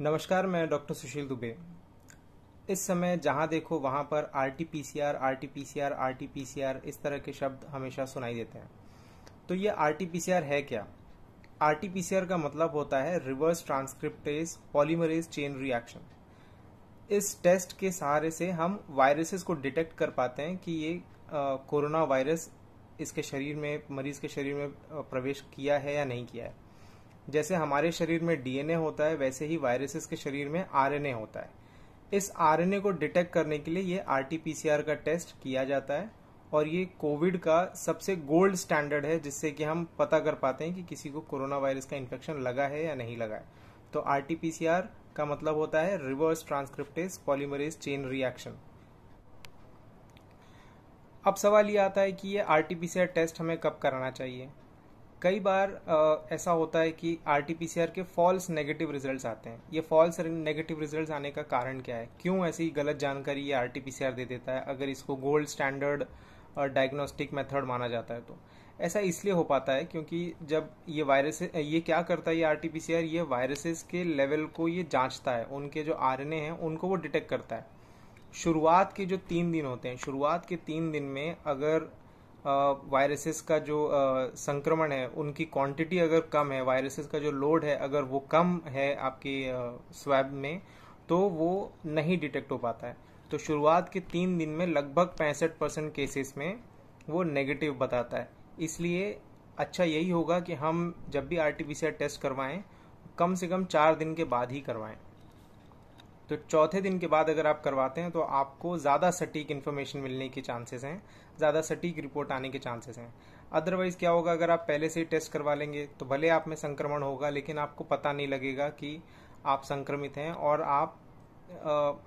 नमस्कार मैं डॉक्टर सुशील दुबे इस समय जहाँ देखो वहाँ पर R T P C R R T P C R R T P C R इस तरह के शब्द हमेशा सुनाई देते हैं तो ये R T P C R है क्या R T P C R का मतलब होता है reverse transcriptase polymerase chain reaction इस टेस्ट के सहारे से हम वायरसेस को डिटेक्ट कर पाते हैं कि ये कोरोना वायरस इसके शरीर में मरीज के शरीर में प्रवेश किया है या नहीं किया है जैसे हमारे शरीर में डीएनए होता है वैसे ही वायरसेस के शरीर में आरएनए होता है इस आरएनए को डिटेक्ट करने के लिए ये आरटीपीसीआर का टेस्ट किया जाता है और ये कोविड का सबसे गोल्ड स्टैंडर्ड है जिससे कि हम पता कर पाते हैं कि किसी को कोरोना वायरस का इन्फेक्शन लगा है या नहीं लगा है तो आरटीपीसीआर का मतलब होता है reverse transcriptase polymerase chain reaction अब सवाल ये आता है कि ये आरटीपीसीआर टेस्ट हमें कब करना चाहिए कई बार ऐसा होता है कि आर के फॉल्स नेगेटिव रिजल्ट्स आते हैं ये फॉल्स नेगेटिव रिजल्ट्स आने का कारण क्या है क्यों ऐसी गलत जानकारी ये आर दे देता है अगर इसको गोल्ड स्टैंडर्ड डायग्नोस्टिक मेथड माना जाता है तो ऐसा इसलिए हो पाता है क्योंकि जब ये वायरस ये क्या करता है ये आर ये वायरसेस के लेवल को ये जांचता है उनके जो आर हैं उनको वो डिटेक्ट करता है शुरुआत के जो तीन दिन होते हैं शुरुआत के तीन दिन में अगर वायरसेस का जो संक्रमण है उनकी क्वांटिटी अगर कम है वायरसेस का जो लोड है अगर वो कम है आपकी स्वैब में तो वो नहीं डिटेक्ट हो पाता है तो शुरुआत के तीन दिन में लगभग पैंसठ परसेंट केसेस में वो नेगेटिव बताता है इसलिए अच्छा यही होगा कि हम जब भी आर टी टेस्ट करवाएं कम से कम चार दिन के बाद ही करवाएं तो चौथे दिन के बाद अगर आप करवाते हैं तो आपको ज़्यादा सटीक इन्फॉर्मेशन मिलने के चांसेस हैं ज़्यादा सटीक रिपोर्ट आने के चांसेस हैं अदरवाइज़ क्या होगा अगर आप पहले से ही टेस्ट करवा लेंगे तो भले आप में संक्रमण होगा लेकिन आपको पता नहीं लगेगा कि आप संक्रमित हैं और आप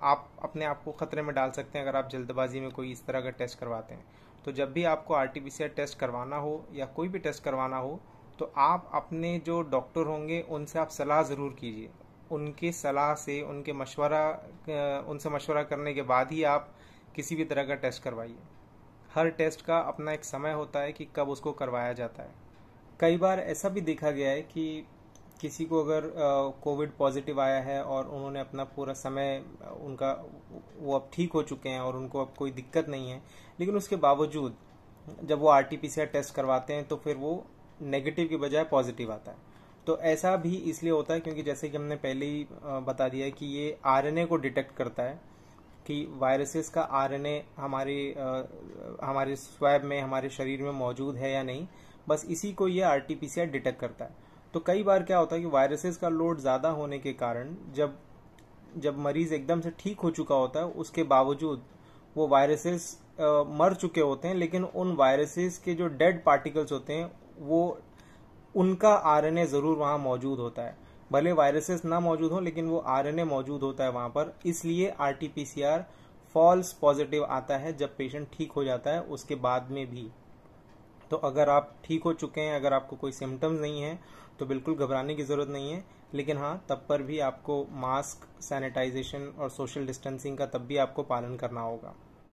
आप अपने आप को खतरे में डाल सकते हैं अगर आप जल्दबाजी में कोई इस तरह का टेस्ट करवाते हैं तो जब भी आपको आर टेस्ट करवाना हो या कोई भी टेस्ट करवाना हो तो आप अपने जो डॉक्टर होंगे उनसे आप सलाह ज़रूर कीजिए उनके सलाह से उनके मशवरा उनसे मशवरा करने के बाद ही आप किसी भी तरह का टेस्ट करवाइए हर टेस्ट का अपना एक समय होता है कि कब उसको करवाया जाता है कई बार ऐसा भी देखा गया है कि किसी को अगर कोविड पॉजिटिव आया है और उन्होंने अपना पूरा समय उनका वो अब ठीक हो चुके हैं और उनको अब कोई दिक्कत नहीं है लेकिन उसके बावजूद जब वो R T P C R test करवाते हैं तो फिर वो नेगेटिव के बजाय पॉजिटिव आता है तो ऐसा भी इसलिए होता है क्योंकि जैसे कि हमने पहले ही बता दिया कि ये आरएनए को डिटेक्ट करता है कि वायरसेस का आरएनए हमारे हमारे स्वैब में हमारे शरीर में मौजूद है या नहीं बस इसी को ये आरटीपीसीआर डिटेक्ट करता है तो कई बार क्या होता है कि वायरसेस का लोड ज़्यादा होने के कारण जब जब मरीज एकदम से ठीक हो चुका होता है उसके बावजूद वो वायरसेस मर चुके होते हैं लेकिन उन वायरसेस के जो डेड पार्टिकल्स होते हैं वो उनका आरएनए जरूर वहां मौजूद होता है भले वायरसेस ना मौजूद हो लेकिन वो आर मौजूद होता है वहां पर इसलिए आरटीपीसीआर फॉल्स पॉजिटिव आता है जब पेशेंट ठीक हो जाता है उसके बाद में भी तो अगर आप ठीक हो चुके हैं अगर आपको कोई सिम्टम्स नहीं है तो बिल्कुल घबराने की ज़रूरत नहीं है लेकिन हाँ तब पर भी आपको मास्क सैनिटाइजेशन और सोशल डिस्टेंसिंग का तब भी आपको पालन करना होगा